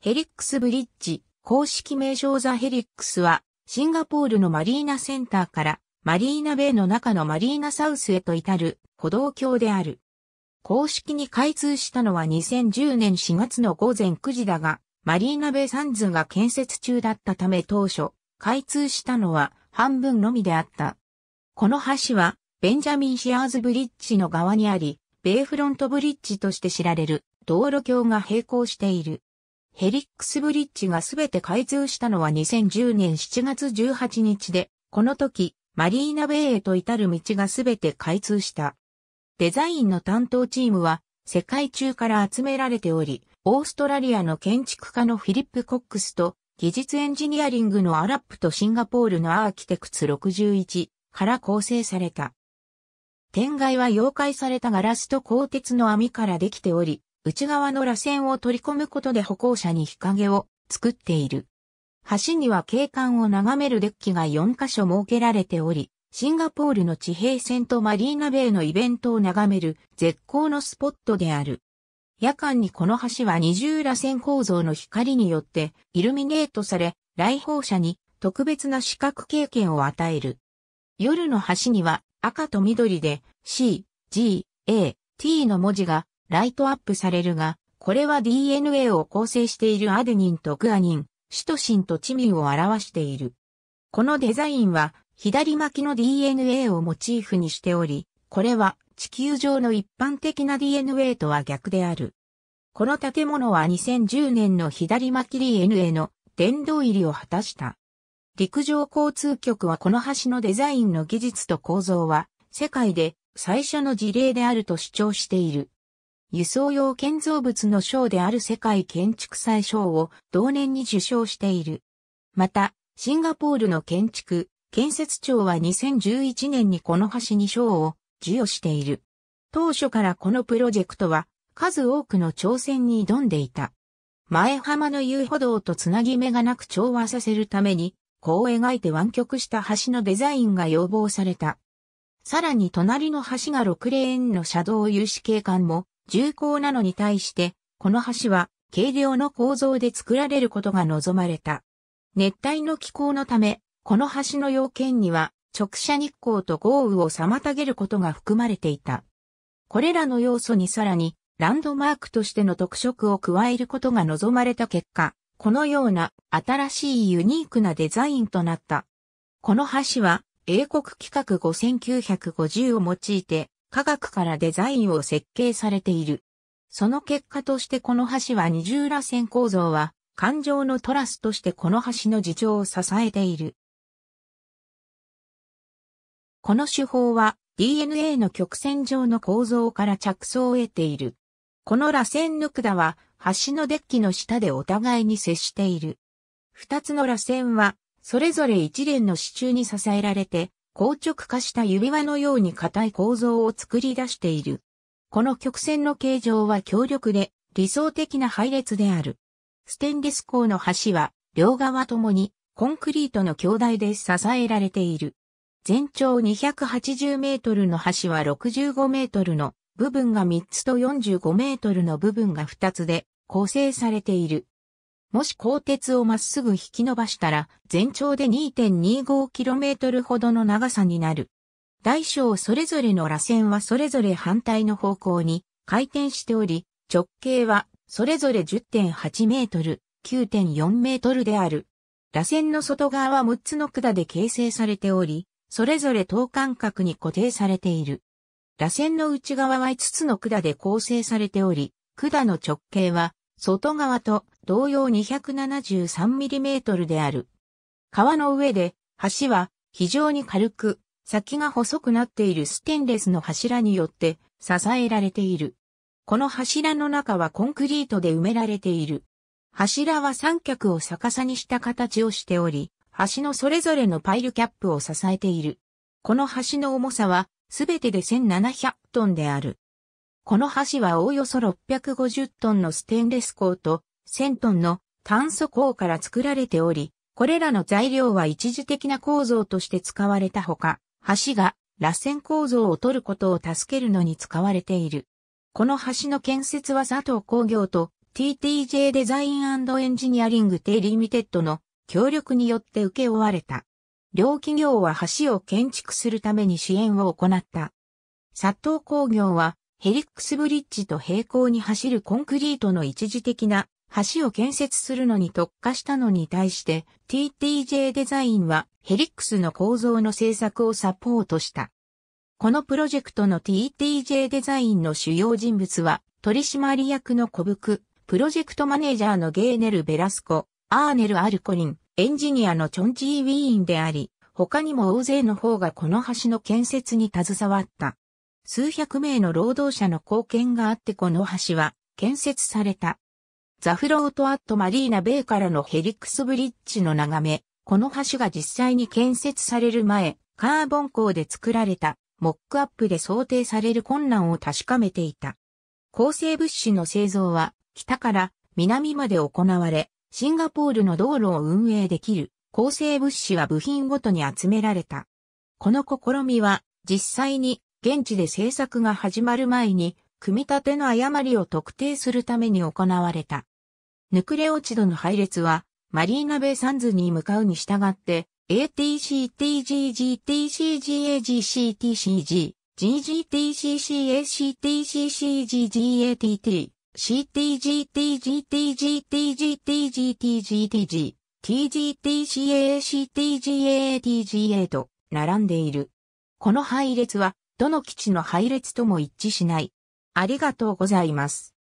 ヘリックスブリッジ、公式名称ザヘリックスは、シンガポールのマリーナセンターから、マリーナベイの中のマリーナサウスへと至る、歩道橋である。公式に開通したのは2010年4月の午前9時だが、マリーナベイサンズが建設中だったため当初、開通したのは半分のみであった。この橋は、ベンジャミン・シアーズブリッジの側にあり、ベイフロントブリッジとして知られる道路橋が並行している。ヘリックスブリッジがすべて開通したのは2010年7月18日で、この時、マリーナベイへと至る道がすべて開通した。デザインの担当チームは、世界中から集められており、オーストラリアの建築家のフィリップ・コックスと、技術エンジニアリングのアラップとシンガポールのアーキテクツ61から構成された。天外は溶解されたガラスと鋼鉄の網からできており、内側の螺旋を取り込むことで歩行者に日陰を作っている。橋には景観を眺めるデッキが4カ所設けられており、シンガポールの地平線とマリーナベイのイベントを眺める絶好のスポットである。夜間にこの橋は二重螺旋構造の光によってイルミネートされ、来訪者に特別な視覚経験を与える。夜の橋には赤と緑で C、G、A、T の文字がライトアップされるが、これは DNA を構成しているアデニンとグアニン、シトシンとチミンを表している。このデザインは左巻きの DNA をモチーフにしており、これは地球上の一般的な DNA とは逆である。この建物は2010年の左巻き DNA の殿堂入りを果たした。陸上交通局はこの橋のデザインの技術と構造は世界で最初の事例であると主張している。輸送用建造物の賞である世界建築祭賞を同年に受賞している。また、シンガポールの建築、建設庁は2011年にこの橋に賞を授与している。当初からこのプロジェクトは数多くの挑戦に挑んでいた。前浜の遊歩道とつなぎ目がなく調和させるために、こう描いて湾曲した橋のデザインが要望された。さらに隣の橋が6レーンの車道有志景観も重厚なのに対して、この橋は軽量の構造で作られることが望まれた。熱帯の気候のため、この橋の要件には直射日光と豪雨を妨げることが含まれていた。これらの要素にさらにランドマークとしての特色を加えることが望まれた結果、このような新しいユニークなデザインとなった。この橋は英国規格5950を用いて科学からデザインを設計されている。その結果としてこの橋は二重螺旋構造は、環状のトラスとしてこの橋の自重を支えている。この手法は DNA の曲線上の構造から着想を得ている。この螺旋の管は橋のデッキの下でお互いに接している。二つの螺旋はそれぞれ一連の支柱に支えられて硬直化した指輪のように硬い構造を作り出している。この曲線の形状は強力で理想的な配列である。ステンレス鋼の橋は両側ともにコンクリートの強大で支えられている。全長280メートルの橋は65メートルの部分が3つと45メートルの部分が2つで構成されている。もし鋼鉄をまっすぐ引き伸ばしたら、全長で 2.25km ほどの長さになる。大小それぞれの螺旋はそれぞれ反対の方向に回転しており、直径はそれぞれ10.8メートル、9.4メートルである。螺旋の外側は6つの管で形成されており、それぞれ等間隔に固定されている。螺旋の内側は5つの管で構成されており、管の直径は外側と同様 273mm である。川の上で橋は非常に軽く、先が細くなっているステンレスの柱によって支えられている。この柱の中はコンクリートで埋められている。柱は三脚を逆さにした形をしており、橋のそれぞれのパイルキャップを支えている。この橋の重さはすべてで1700トンである。この橋はおおよそ650トンのステンレス鋼と1000トンの炭素鋼から作られており、これらの材料は一時的な構造として使われたほか、橋が螺旋構造を取ることを助けるのに使われている。この橋の建設は佐藤工業と TTJ デザインエンジニアリングテイリミテッドの協力によって受け負われた。両企業は橋を建築するために支援を行った。佐藤工業はヘリックスブリッジと平行に走るコンクリートの一時的な橋を建設するのに特化したのに対して TTJ デザインはヘリックスの構造の製作をサポートした。このプロジェクトの TTJ デザインの主要人物は取締役の小福、プロジェクトマネージャーのゲーネル・ベラスコ、アーネル・アルコリン、エンジニアのチョンジー・ウィーンであり、他にも大勢の方がこの橋の建設に携わった。数百名の労働者の貢献があってこの橋は建設された。ザフロートアットマリーナベイからのヘリックスブリッジの眺め、この橋が実際に建設される前、カーボン鋼で作られたモックアップで想定される困難を確かめていた。構成物資の製造は北から南まで行われ、シンガポールの道路を運営できる構成物資は部品ごとに集められた。この試みは実際に現地で制作が始まる前に、組み立ての誤りを特定するために行われた。ヌクレオチドの配列は、マリーナベサンズに向かうに従って、ATCTGGTCGAGCTCG、GGTCCACTCCGGATT、CTGTGTGTGTGTGTG、TGTCACTGAATGA と並んでいる。この配列はどの基地の配列とも一致しない。ありがとうございます。